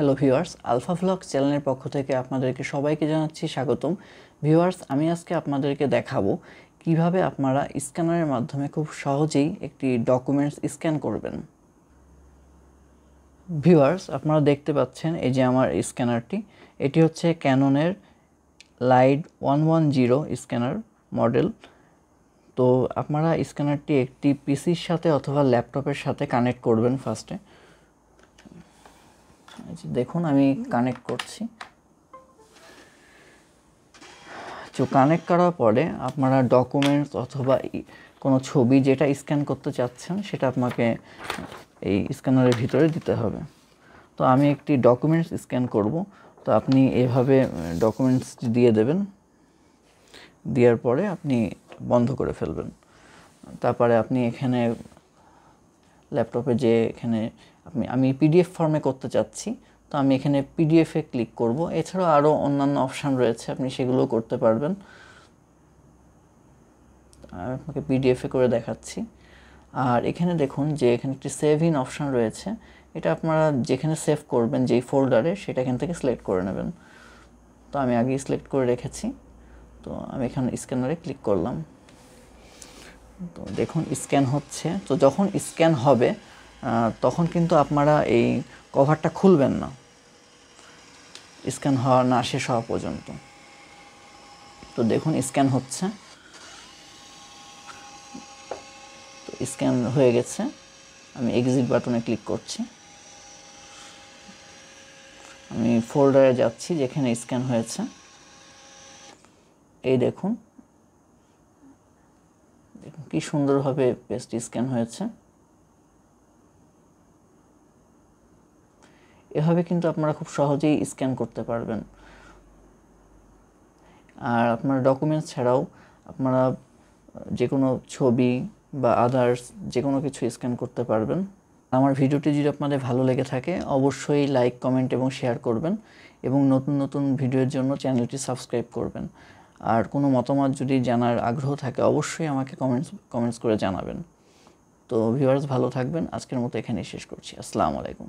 hello viewers alpha vlog চ্যানেলের পক্ষ থেকে আপনাদেরকে সবাইকে জানাচ্ছি স্বাগতম ভিউয়ার্স আমি আজকে আপনাদেরকে দেখাবো কিভাবে আপনারা স্ক্যানারের মাধ্যমে খুব সহজেই একটি ডকুমেন্টস স্ক্যান করবেন ভিউয়ার্স আপনারা দেখতে পাচ্ছেন এই যে আমার স্ক্যানারটি এটি হচ্ছে ক্যাননের light one one zero scanner model তো আপনারা স্ক্যানারটি একটি পিসির সাথে অথবা ল্যাপটপের সাথে কানেক্ট করবেন ফার্স্টে দেখুন আমি কানেক্ট করছি তো কানেক্ট করার পরে আপনারা ডকুমেন্টস অথবা কোনো ছবি যেটা স্ক্যান করতে চাচ্ছেন সেটা আপনাকে এই স্ক্যানারের ভিতরে দিতে হবে তো আমি একটি ডকুমেন্টস স্ক্যান করব তো আপনি এভাবে ডকুমেন্টস দিয়ে দেবেন দেওয়ার পরে আপনি বন্ধ করে ফেলবেন তারপরে আপনি এখানে ল্যাপটপে যে এখানে আমি আমি পিডিএফ ফর্মে করতে চাচ্ছি তো আমি এখানে পিডিএফে ক্লিক করব এছাড়াও আরও অন্যান্য অপশান রয়েছে আপনি সেগুলো করতে পারবেন আমি আপনাকে পিডিএফে করে দেখাচ্ছি আর এখানে দেখুন যে এখানে একটি সেভ ইন অপশান রয়েছে এটা আপনারা যেখানে সেভ করবেন যেই ফোল্ডারে সেটা এখান থেকে সিলেক্ট করে নেবেন তো আমি আগেই সিলেক্ট করে রেখেছি তো আমি এখানে স্ক্যানারে ক্লিক করলাম তো দেখুন স্ক্যান হচ্ছে তো যখন স্ক্যান হবে তখন কিন্তু আপনারা এই কভারটা খুলবেন না স্ক্যান হওয়া না শেষ হওয়া পর্যন্ত তো দেখুন স্ক্যান হচ্ছে তো স্ক্যান হয়ে গেছে আমি এক্সিট বাটনে ক্লিক করছি আমি ফোল্ডারে যাচ্ছি যেখানে স্ক্যান হয়েছে এই দেখুন কি সুন্দরভাবে পেজটি স্ক্যান হয়েছে এভাবে কিন্তু আপনারা খুব সহজেই স্ক্যান করতে পারবেন আর আপনার ডকুমেন্টস ছাড়াও আপনারা যে কোনো ছবি বা আদার্স যে কোনো কিছু স্ক্যান করতে পারবেন আমার ভিডিওটি যদি আপনাদের ভালো লেগে থাকে অবশ্যই লাইক কমেন্ট এবং শেয়ার করবেন এবং নতুন নতুন ভিডিওর জন্য চ্যানেলটি সাবস্ক্রাইব করবেন আর কোনো মতামত যদি জানার আগ্রহ থাকে অবশ্যই আমাকে কমেন্টস কমেন্টস করে জানাবেন তো ভিউয়ার্স ভালো থাকবেন আজকের মতো এখানেই শেষ করছি আসসালামু আলাইকুম